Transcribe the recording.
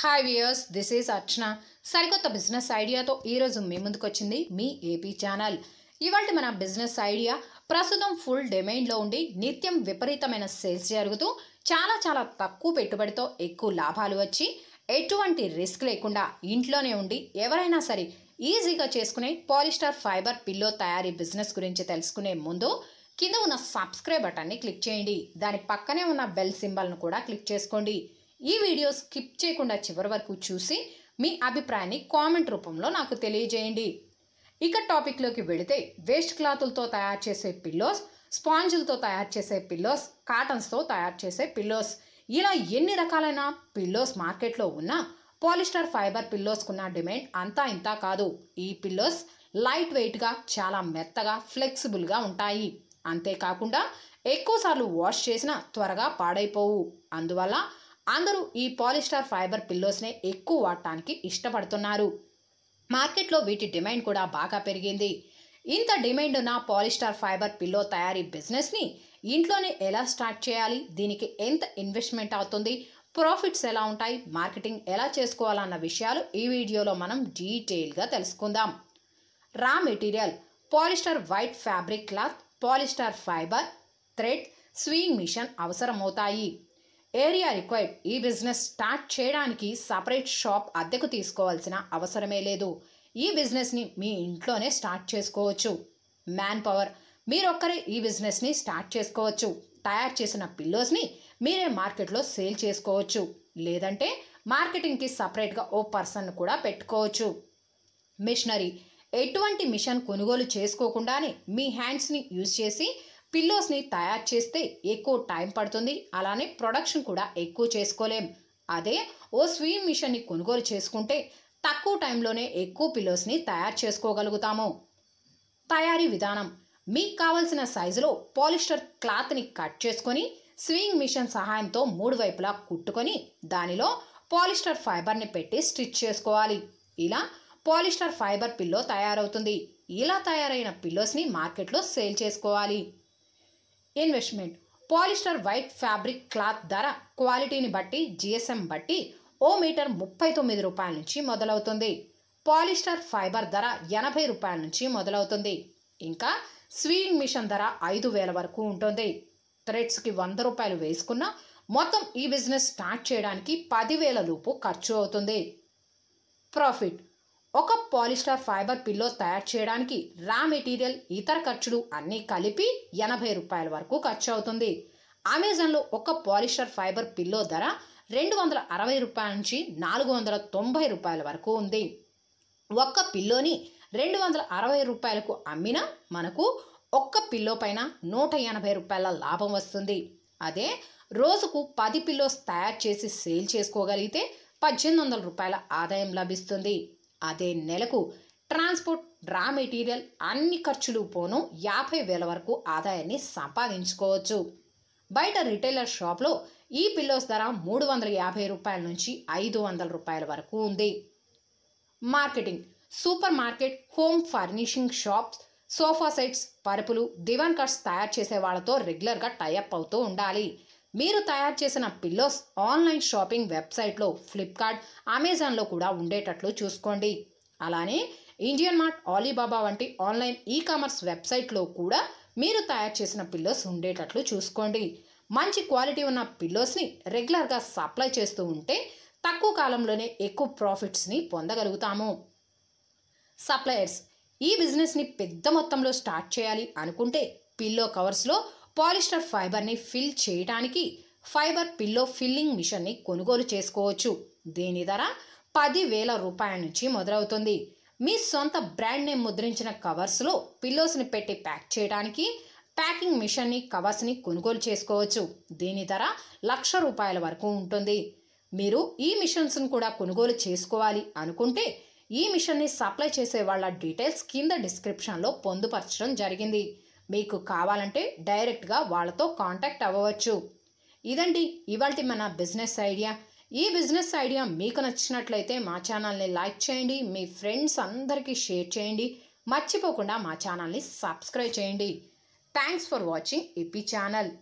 hi viewers this is Archana సరికొత్త business ఐడియాతో ఈరోజు మీ ముందుకొచ్చింది మీ ఏపీ ఛానల్ ఇవాళ మన బిజినెస్ ఐడియా ప్రస్తుతం ఫుల్ డొమైన్లో ఉండి నిత్యం విపరీతమైన సేల్స్ జరుగుతూ చాలా చాలా తక్కువ పెట్టుబడితో ఎక్కువ లాభాలు వచ్చి ఎటువంటి రిస్క్ లేకుండా ఇంట్లోనే ఉండి ఎవరైనా సరే ఈజీగా చేసుకునే పాలిస్టర్ ఫైబర్ పిల్లో తయారీ బిజినెస్ గురించి తెలుసుకునే ముందు కింద ఉన్న సబ్స్క్రైబ్ బటన్ని క్లిక్ చేయండి దాని పక్కనే ఉన్న బెల్ సింబల్ను కూడా క్లిక్ చేసుకోండి ఈ వీడియో స్కిప్ చేయకుండా చివరి వరకు చూసి మీ అభిప్రాయాన్ని కామెంట్ రూపంలో నాకు తెలియజేయండి ఇక టాపిక్లోకి వెళితే వేస్ట్ క్లాతులతో తయారు చేసే పిల్లోస్ స్పాంజులతో తయారు చేసే పిల్లోస్ కాటన్స్తో తయారు చేసే పిల్లోస్ ఇలా ఎన్ని రకాలైన పిల్లోస్ మార్కెట్లో ఉన్నా పాలిస్టర్ ఫైబర్ పిల్లోస్కున్న డిమాండ్ అంతా ఇంతా కాదు ఈ పిల్లోస్ లైట్ వెయిట్గా చాలా మెత్తగా ఫ్లెక్సిబుల్గా ఉంటాయి అంతేకాకుండా ఎక్కువసార్లు వాష్ చేసినా త్వరగా పాడైపోవు అందువల్ల అందరూ ఈ పాలిస్టార్ ఫైబర్ పిల్లోస్నే ఎక్కువ వాడటానికి ఇష్టపడుతున్నారు మార్కెట్లో వీటి డిమాండ్ కూడా బాగా పెరిగింది ఇంత డిమాండ్ ఉన్న పాలిస్టార్ ఫైబర్ పిల్లో తయారీ బిజినెస్ని ఇంట్లోనే ఎలా స్టార్ట్ చేయాలి దీనికి ఎంత ఇన్వెస్ట్మెంట్ అవుతుంది ప్రాఫిట్స్ ఎలా ఉంటాయి మార్కెటింగ్ ఎలా చేసుకోవాలన్న విషయాలు ఈ వీడియోలో మనం డీటెయిల్గా తెలుసుకుందాం raw material polyester white fabric cloth polyester fibre thread sewing machine అవసరమవుతాయి ఏరియా రిక్వైర్డ్ ఈ బిజినెస్ స్టార్ట్ చేయడానికి సపరేట్ షాప్ అద్దెకు తీసుకోవాల్సిన అవసరమే లేదు ఈ బిజినెస్ని మీ ఇంట్లోనే స్టార్ట్ చేసుకోవచ్చు మ్యాన్ పవర్ మీరొక్కరే ఈ బిజినెస్ని స్టార్ట్ చేసుకోవచ్చు తయారు చేసిన పిల్లోస్ని మీరే మార్కెట్లో సేల్ చేసుకోవచ్చు లేదంటే మార్కెటింగ్కి సపరేట్గా ఓ పర్సన్ కూడా పెట్టుకోవచ్చు మిషనరీ ఎటువంటి మిషన్ కొనుగోలు చేసుకోకుండానే మీ హ్యాండ్స్ని యూజ్ చేసి పిల్లోస్ని తయారు చేస్తే ఎక్కువ టైం పడుతుంది అలానే ప్రొడక్షన్ కూడా ఎక్కువ చేసుకోలేం అదే ఓ స్వీమ్ మిషన్ని కొనుగోలు చేసుకుంటే తక్కువ టైంలోనే ఎక్కువ పిల్లోస్ని తయారు చేసుకోగలుగుతాము తయారీ విధానం మీకు కావలసిన సైజులో పాలిస్టర్ క్లాత్ని కట్ చేసుకొని స్వింగ్ మిషన్ సహాయంతో మూడు వైపులా కుట్టుకొని దానిలో పాలిస్టర్ ఫైబర్ని పెట్టి స్టిచ్ చేసుకోవాలి ఇలా పాలిస్టర్ ఫైబర్ పిల్లో తయారవుతుంది ఇలా తయారైన పిల్లోస్ని మార్కెట్లో సేల్ చేసుకోవాలి investment polyester white fabric cloth ధర క్వాలిటీని బట్టి జిఎస్ఎం బట్టి ఓ మీటర్ ముప్పై తొమ్మిది రూపాయల నుంచి మొదలవుతుంది పాలిస్టర్ ఫైబర్ ధర ఎనభై రూపాయల నుంచి మొదలవుతుంది ఇంకా స్వీయింగ్ మిషన్ ధర ఐదు వేల వరకు ఉంటుంది థ్రెడ్స్కి వంద రూపాయలు వేసుకున్న మొత్తం ఈ బిజినెస్ స్టార్ట్ చేయడానికి పదివేల లోపు ఖర్చు అవుతుంది ప్రాఫిట్ ఒక పాలిస్టర్ ఫైబర్ పిల్లో తయారు చేయడానికి రా మెటీరియల్ ఇతర ఖర్చులు అన్నీ కలిపి ఎనభై రూపాయల వరకు ఖర్చు అవుతుంది అమెజాన్లో ఒక పాలిస్టర్ ఫైబర్ పిల్లో ధర రెండు వందల అరవై రూపాయల నుంచి నాలుగు వందల తొంభై రూపాయల వరకు ఉంది ఒక్క పిల్లోని రెండు వందల అరవై రూపాయలకు అమ్మినా మనకు ఒక్క పిల్లో పైన నూట ఎనభై రూపాయల లాభం వస్తుంది అదే రోజుకు పది పిల్లోస్ తయారు చేసి సేల్ చేసుకోగలిగితే పద్దెనిమిది వందల రూపాయల ఆదాయం లభిస్తుంది అదే నెలకు ట్రాన్స్పోర్ట్ రా మెటీరియల్ అన్ని ఖర్చులు పోను యాభై వేల వరకు ఆదాయాన్ని సంపాదించుకోవచ్చు బయట రిటైలర్ షాప్లో ఈ పిల్లోస్ ధర మూడు వందల యాభై రూపాయల నుంచి ఐదు వందల రూపాయల వరకు ఉంది marketing supermarket home furnishing shops sofa sets పరుపులు దివాన్ కట్స్ తయారు చేసే వాళ్ళతో రెగ్యులర్గా టైఅప్ అవుతూ ఉండాలి మీరు తయారు చేసిన పిల్లోస్ ఆన్లైన్ షాపింగ్ వెబ్సైట్లో ఫ్లిప్కార్ట్ అమెజాన్లో కూడా ఉండేటట్లు చూసుకోండి అలానే ఇండియన్ మార్ట్ ఆలీబాబా వంటి ఆన్లైన్ ఈ కామర్స్ వెబ్సైట్లో కూడా మీరు తయారు చేసిన పిల్లోస్ ఉండేటట్లు చూసుకోండి మంచి క్వాలిటీ ఉన్న పిల్లోస్ని రెగ్యులర్గా సప్లై చేస్తూ ఉంటే తక్కువ కాలంలోనే ఎక్కువ ప్రాఫిట్స్ని పొందగలుగుతాము సప్లయర్స్ ఈ బిజినెస్ని పెద్ద మొత్తంలో స్టార్ట్ చేయాలి అనుకుంటే పిల్లో కవర్స్లో పాలిస్టర్ ఫైబర్ని ఫిల్ చేయడానికి ఫైబర్ పిల్లో ఫిల్లింగ్ మిషన్ని కొనుగోలు చేసుకోవచ్చు దీని ధర పదివేల రూపాయల నుంచి మొదలవుతుంది మీ సొంత బ్రాండ్ నేమ్ ముద్రించిన కవర్స్లో పిల్లోస్ని పెట్టి ప్యాక్ చేయడానికి ప్యాకింగ్ మిషన్ని కవర్స్ని కొనుగోలు చేసుకోవచ్చు దీని ధర లక్ష రూపాయల వరకు ఉంటుంది మీరు ఈ మిషన్స్ను కూడా కొనుగోలు చేసుకోవాలి అనుకుంటే ఈ మిషన్ని సప్లై చేసే వాళ్ళ డీటెయిల్స్ కింద డిస్క్రిప్షన్లో పొందుపరచడం జరిగింది మీకు కావాలంటే డైరెక్ట్గా వాళ్ళతో కాంటాక్ట్ అవ్వవచ్చు ఇదండి ఇవాళ మన బిజినెస్ ఐడియా ఈ బిజినెస్ ఐడియా మీకు నచ్చినట్లయితే మా ఛానల్ని లైక్ చేయండి మీ ఫ్రెండ్స్ అందరికీ షేర్ చేయండి మర్చిపోకుండా మా ఛానల్ని సబ్స్క్రైబ్ చేయండి థ్యాంక్స్ ఫర్ వాచింగ్ ఇపి ఛానల్